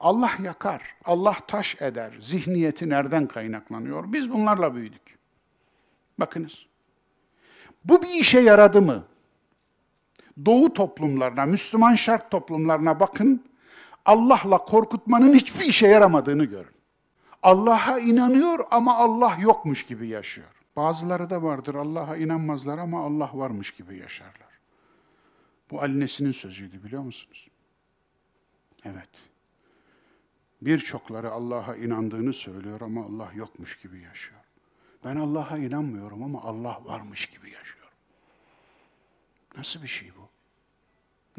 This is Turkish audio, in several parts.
Allah yakar, Allah taş eder. Zihniyeti nereden kaynaklanıyor? Biz bunlarla büyüdük. Bakınız. Bu bir işe yaradı mı? Doğu toplumlarına, Müslüman şart toplumlarına bakın. Allah'la korkutmanın hiçbir işe yaramadığını görün. Allah'a inanıyor ama Allah yokmuş gibi yaşıyor. Bazıları da vardır Allah'a inanmazlar ama Allah varmış gibi yaşarlar. Bu Ali Nesin'in sözüydü biliyor musunuz? Evet. Birçokları Allah'a inandığını söylüyor ama Allah yokmuş gibi yaşıyor. Ben Allah'a inanmıyorum ama Allah varmış gibi yaşıyorum. Nasıl bir şey bu?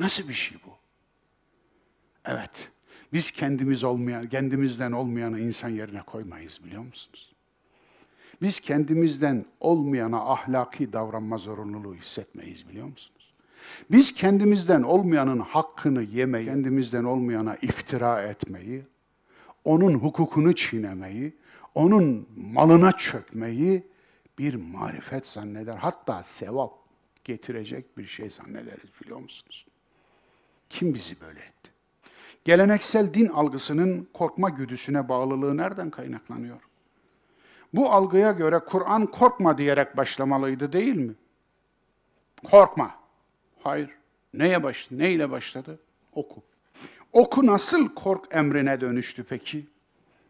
Nasıl bir şey bu? Evet, biz kendimiz olmayan, kendimizden olmayanı insan yerine koymayız biliyor musunuz? Biz kendimizden olmayana ahlaki davranma zorunluluğu hissetmeyiz biliyor musunuz? Biz kendimizden olmayanın hakkını yemeyi, kendimizden olmayana iftira etmeyi, onun hukukunu çiğnemeyi, onun malına çökmeyi bir marifet zanneder. Hatta sevap getirecek bir şey zannederiz biliyor musunuz? Kim bizi böyle etti? Geleneksel din algısının korkma güdüsüne bağlılığı nereden kaynaklanıyor? Bu algıya göre Kur'an korkma diyerek başlamalıydı değil mi? Korkma. Hayır. Neye baş, neyle başladı? Oku. Oku nasıl kork emrine dönüştü peki?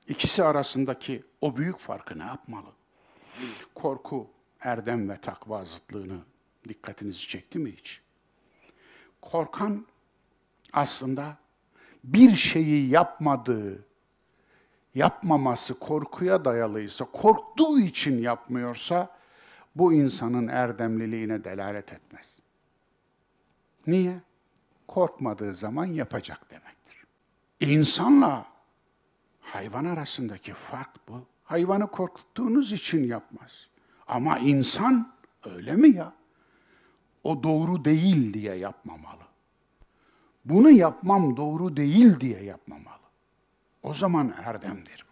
İkisi arasındaki o büyük farkı ne yapmalı? Korku, erdem ve takva zıtlığını dikkatinizi çekti mi hiç? Korkan aslında bir şeyi yapmadığı, yapmaması korkuya dayalıysa, korktuğu için yapmıyorsa bu insanın erdemliliğine delalet etmez. Niye? korkmadığı zaman yapacak demektir. İnsanla hayvan arasındaki fark bu. Hayvanı korkuttuğunuz için yapmaz. Ama insan öyle mi ya? O doğru değil diye yapmamalı. Bunu yapmam doğru değil diye yapmamalı. O zaman erdemdir.